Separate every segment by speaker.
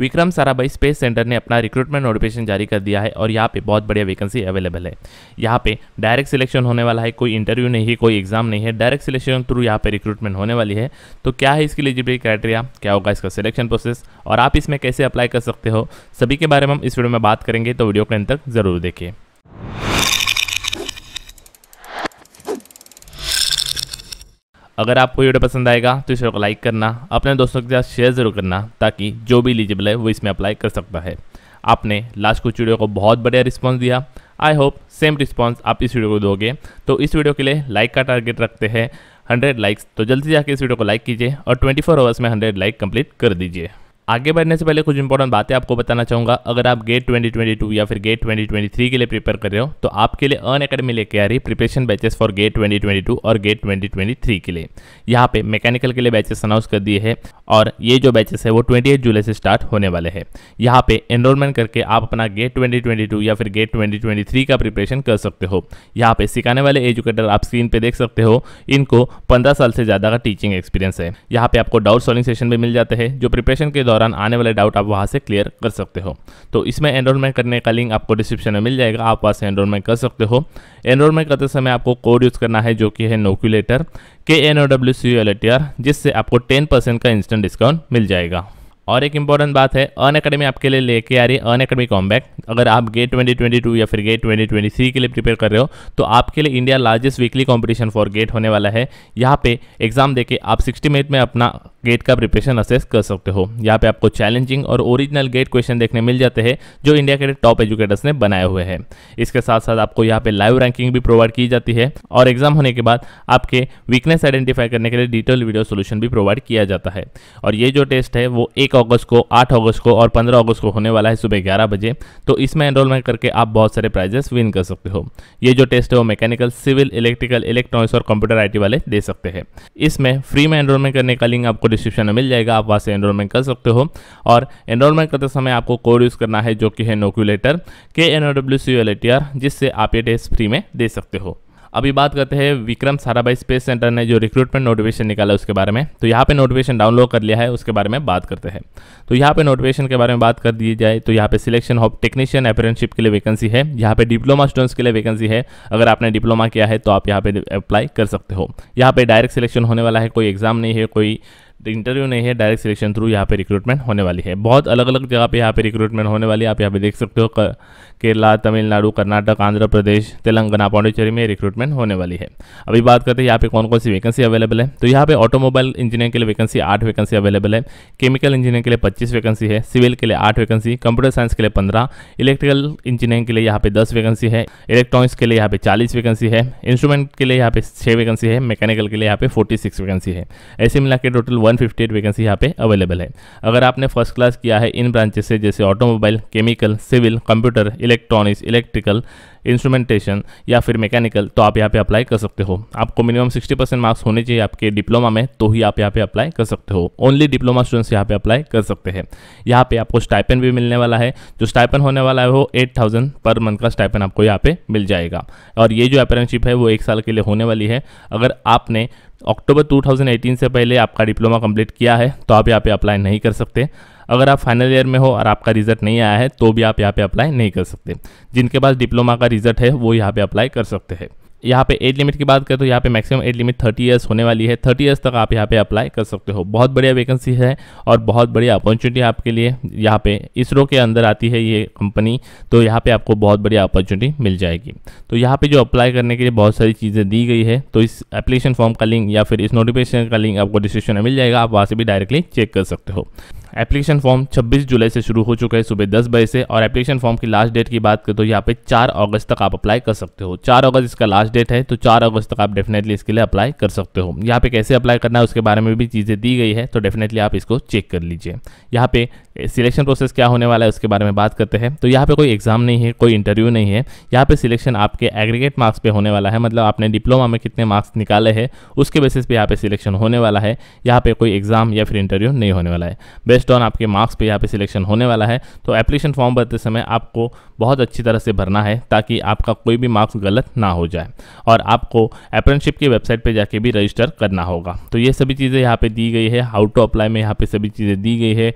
Speaker 1: Vikram Sarabhai space centre ने अपना recruitment notification जारी कर दिया है और यहाँ पे बहुत बढ़िया वैकेंसी अवेलेबल है यहाँ पे डायरेक्ट सिलेक्शन होने वाला है कोई इंटरव्यू नहीं है कोई एग्जाम नहीं है डायरेक्ट सिलेक्शन थ्रू यहाँ पे रिक्रूटमेंट होने वाली है तो क्या है इसकी एलिजिबिलिटी क्राइटेरिया क्या होगा इसका सिलेक्शन प्रोसेस और आप इसमें कैसे अप्लाई कर सकते हो सभी के बारे में हम इस वीडियो में बात करेंगे तो वीडियो के अंत तक जरूर देखिए अगर आपको वीडियो पसंद आएगा तो इस वीडियो को लाइक करना अपने दोस्तों के साथ शेयर ज़रूर करना ताकि जो भी एलिजिबल है वो इसमें अप्लाई कर सकता है आपने लास्ट कुछ वीडियो को बहुत बढ़िया रिस्पॉन्स दिया आई होप सेम रिस्पॉन्स आप इस वीडियो को दोगे तो इस वीडियो के लिए लाइक का टारगेट रखते हैं 100 लाइक्स तो जल्दी जाके इस वीडियो को लाइक कीजिए और 24 फोर आवर्स में 100 लाइक कंप्लीट कर दीजिए आगे बढ़ने से पहले कुछ इंपॉर्टेंट बातें आपको बताना चाहूंगा अगर आप गेट 2022 या फिर गेट 2023 के लिए प्रिपेयर कर रहे हो तो आपके लिए अन अकेडमी लेके आ रही प्रिपरेशन बैचेस फॉर गेट 2022 और गेट 2023 के लिए यहाँ पे मैकेनिकल के लिए बैचेस अनाउंस कर दिए हैं और ये जो बैचेस है वो ट्वेंटी जुलाई से स्टार्ट होने वाले हैं यहाँ पे एनरोलमेंट करके आप अपना गेट ट्वेंटी या फिर गेट ट्वेंटी का प्रिपरेशन कर सकते हो यहाँ पे सिखाने वाले एजुकेटर आप स्क्रीन पे देख सकते हो इनको पंद्रह साल से ज़्यादा का टीचिंग एक्सपीरियंस है यहाँ पे आपको डाउट सॉल्विंग सेशन भी मिल जाते हैं जो प्रिपरेशन के दौरान दौरान आने वाले डाउट आप वहाँ से क्लियर कर सकते हो तो इसमें एनरोलमेंट करने का लिंक आपको डिस्क्रिप्शन में मिल जाएगा आप वहाँ से एनरोलमेंट कर सकते हो एनरोलमेंट करते समय आपको कोड यूज़ करना है जो कि है नोक्यूलेटर के N O W C L T R जिससे आपको टेन परसेंट का इंस्टेंट डिस्काउंट मिल जाएगा और एक इंपॉर्टेंट बात है अन अकेडमी आपके लिए लेके आ रही है अन अकेडमी कॉम्बैक अगर आप गेट 2022 या फिर गेट 2023 के लिए प्रिपेयर कर रहे हो तो आपके लिए India largest weekly competition for GATE होने वाला है यहाँ पे एग्जाम देके आप 60 मिनट में अपना गेट का प्रिपरेशन असेस कर सकते हो यहाँ पे आपको चैलेंजिंग और ओरिजिनल गेट क्वेश्चन देखने मिल जाते हैं जो इंडिया के टॉप एजुकेटर्स ने बनाए हुए हैं इसके साथ साथ आपको यहाँ पे लाइव रैंकिंग भी प्रोवाइड की जाती है और एग्जाम होने के बाद आपके वीकनेस आइडेंटिफाई करने के लिए डिटेल वीडियो सोल्यूशन भी प्रोवाइड किया जाता है और ये जो टेस्ट है वो एक अगस्त को आठ अगस्त को और पंद्रह अगस्त को होने वाला है सुबह ग्यारह बजे तो इसमें एनरोलमेंट करके आप बहुत सारे प्राइजेस विन कर सकते हो ये जो टेस्ट है वो मैकेनिकल सिविल इलेक्ट्रिकल इलेक्ट्रॉनिक्स और कंप्यूटर आई वाले दे सकते हैं इसमें फ्री में एनरोलमेंट करने का लिंक आपको डिस्क्रिप्शन में मिल जाएगा आप वहाँ से एनरोलमेंट कर सकते हो और एनरोलमेंट करते समय आपको कोड यूज़ करना है जो कि है नोक्यूलेटर के N O W C L T R जिससे आप ये टेस्ट फ्री में दे सकते हो अभी बात करते हैं विक्रम साराभाई स्पेस सेंटर ने जो रिक्रूटमेंट नोटिफिकेशन निकाला उसके बारे में तो यहाँ पे नोटिफिकेशन डाउनलोड कर लिया है उसके बारे में बात करते हैं तो यहाँ पे नोटिफिकेशन के बारे में बात कर दी जाए तो यहाँ पे सिलेक्शन ऑफ टेक्नीशियन अप्रेंटशिप के लिए वैकेंसी है यहाँ पे डिप्लोमा स्टूडेंट्स के लिए वैकेंसी है अगर आपने डिप्लोमा किया है तो आप यहाँ पर अप्लाई कर सकते हो यहाँ पर डायरेक्ट सिलेक्शन होने वाला है कोई एग्जाम नहीं है कोई इंटरव्यू नहीं है डायरेक्ट सिलेक्शन थ्रू यहाँ पे रिक्रूटमेंट होने वाली है बहुत अलग अलग जगह पे यहाँ पे रिक्रूटमेंट होने वाली है आप यहाँ पे देख सकते हो केरला तमिलनाडु कर्नाटक आंध्र प्रदेश तेलंगाना पांडुचेरी में रिक्रूटमेंट होने वाली है अभी बात करते हैं यहाँ पे कौन कौन सी वैकेंसी अवेलेबल है तो यहाँ पे ऑटोमोबाइल इंजीनियर के लिए वैकेंसी आठ वैकेंसी अवेलेबल है केमिकल इंजीनियर के लिए पच्चीस वैकेंसी है सिविल के लिए आठ वैकेंसी कंप्यूटर साइंस के लिए पंद्रह इलेक्ट्रिकल इंजीनियरिंग के लिए यहाँ पे दस वैकेंसी है इलेक्ट्रॉनिक्स के लिए यहाँ पे चालीस वैकेंसी है इंस्ट्रूमेंट के लिए यहाँ पे छः वैकेंसी है मैकेनिकल के लिए यहाँ पे फोर्टी वैकेंसी है ऐसे मिला के टोटल 158 वैकेंसी यहाँ पे अवेलेबल है अगर आपने फर्स्ट क्लास किया है इन ब्रांचेस से जैसे automobile chemical civil computer electronics electrical instrumentation या फिर मैकेनिकल तो आप यहाँ पे अप्लाई कर सकते हो आपको मिनिमम 60 परसेंट मार्क्स होने चाहिए आपके डिप्लोमा में तो ही आप यहाँ पे अप्लाई कर सकते हो ओनली डिप्लोमा स्टूडेंट्स यहाँ पे अप्लाई कर सकते हैं यहाँ पे आपको स्टाइपन भी मिलने वाला है जो स्टाइपन होने वाला है वो एट पर मंथ का स्टाइपन आपको यहाँ पे मिल जाएगा और ये जो अप्रेंटशिप है वो एक साल के लिए होने वाली है अगर आपने अक्टूबर 2018 से पहले आपका डिप्लोमा कंप्लीट किया है तो आप यहाँ पे अप्लाई नहीं कर सकते अगर आप फाइनल ईयर में हो और आपका रिजल्ट नहीं आया है तो भी आप यहाँ पे अप्लाई नहीं कर सकते जिनके पास डिप्लोमा का रिजल्ट है वो यहाँ पे अप्लाई कर सकते हैं यहाँ पे एज लिमिट की बात करें तो यहाँ पे मैक्सिमम एज लिमिट 30 ईयर्स होने वाली है 30 इयर्स तक आप यहाँ पे अप्लाई कर सकते हो बहुत बढ़िया वैकेंसी है और बहुत बढ़िया अपॉर्चुनिटी आपके लिए यहाँ पे इसरो के अंदर आती है ये कंपनी तो यहाँ पे आपको बहुत बढ़िया अपॉर्चुनिटी मिल जाएगी तो यहाँ पर जो अप्लाई करने के लिए बहुत सारी चीज़ें दी गई है तो इस एप्लीकेशन फॉर्म का लिंक या फिर इस नोटिफिकेशन का लिंक आपको डिस्क्रिप्शन में मिल जाएगा आप वहाँ से भी डायरेक्टली चेक कर सकते हो एप्लीकेशन फॉर्म 26 जुलाई से शुरू हो चुका है सुबह दस बजे से और एप्लीकेशन फॉर्म की लास्ट डेट की बात करें तो यहाँ पे 4 अगस्त तक आप अप्लाई कर सकते हो 4 अगस्त इसका लास्ट डेट है तो 4 अगस्त तक आप डेफिनेटली इसके लिए अप्लाई कर सकते हो यहाँ पे कैसे अप्लाई करना है उसके बारे में भी चीज़ें दी गई है तो डेफिनेटली आप इसको चेक कर लीजिए यहाँ पे सिलेक्शन प्रोसेस क्या होने वाला है उसके बारे में बात करते हैं तो यहाँ पे कोई एग्जाम नहीं है कोई इंटरव्यू नहीं है यहाँ पे सिलेक्शन आपके एग्रीगेट मार्क्स पे होने वाला है मतलब आपने डिप्लोमा में कितने मार्क्स निकाले हैं उसके बेसिस पे यहाँ पे सिलेक्शन होने वाला है यहाँ पे कोई एग्जाम या फिर इंटरव्यू नहीं होने वाला है बेस्ड ऑन आपके मार्क्स पे यहाँ पे सिलेक्शन होने वाला है तो एप्लीकेशन फॉर्म भरते समय आपको बहुत अच्छी तरह से भरना है ताकि आपका कोई भी मार्क्स गलत ना हो जाए और आपको अप्रेंटशिप की वेबसाइट पर जाके भी रजिस्टर करना होगा तो ये सभी चीज़ें यहाँ पर दी गई है हाउ टू अप्लाई में यहाँ पर सभी चीज़ें दी गई है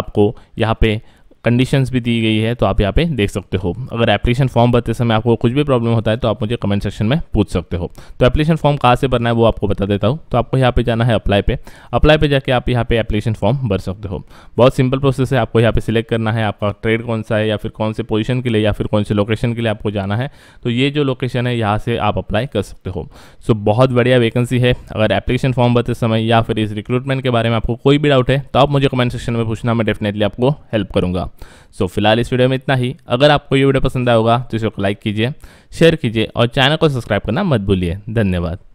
Speaker 1: आपको यहाँ पर कंडीशंस भी दी गई है तो आप यहाँ पे देख सकते हो अगर एप्लीकेशन फॉर्म भरते समय आपको कुछ भी प्रॉब्लम होता है तो आप मुझे कमेंट सेक्शन में पूछ सकते हो तो एप्लीकेशन फॉर्म कहाँ से भरना है वो आपको बता देता हूँ तो आपको यहाँ पे जाना है अप्लाई पे अप्लाई पे जाके आप यहाँ पे एप्लीकेशन फॉर्म भर सकते हो बहुत सिंपल प्रोसेस है आपको यहाँ पे सिलेक्ट करना है आपका ट्रेड कौन सा है या फिर कौन से पोजिशन के लिए या फिर कौन से लोकेशन के लिए आपको जाना है तो ये जो लोकेशन है यहाँ से आप अप्लाई कर सकते हो सो बहुत बढ़िया वैकेंसी है अगर एप्लीकेशन फॉर्म भरते समय या फिर इस रिक्रूटमेंट के बारे में आपको कोई भी डाउट है तो आप मुझे कमेंट सेक्शन में पूछना मैं डेफिनेटली आपको हेल्प करूँगा सो so, फिलहाल इस वीडियो में इतना ही अगर आपको ये वीडियो पसंद आया होगा तो इसको लाइक कीजिए शेयर कीजिए और चैनल को सब्सक्राइब करना मत भूलिए धन्यवाद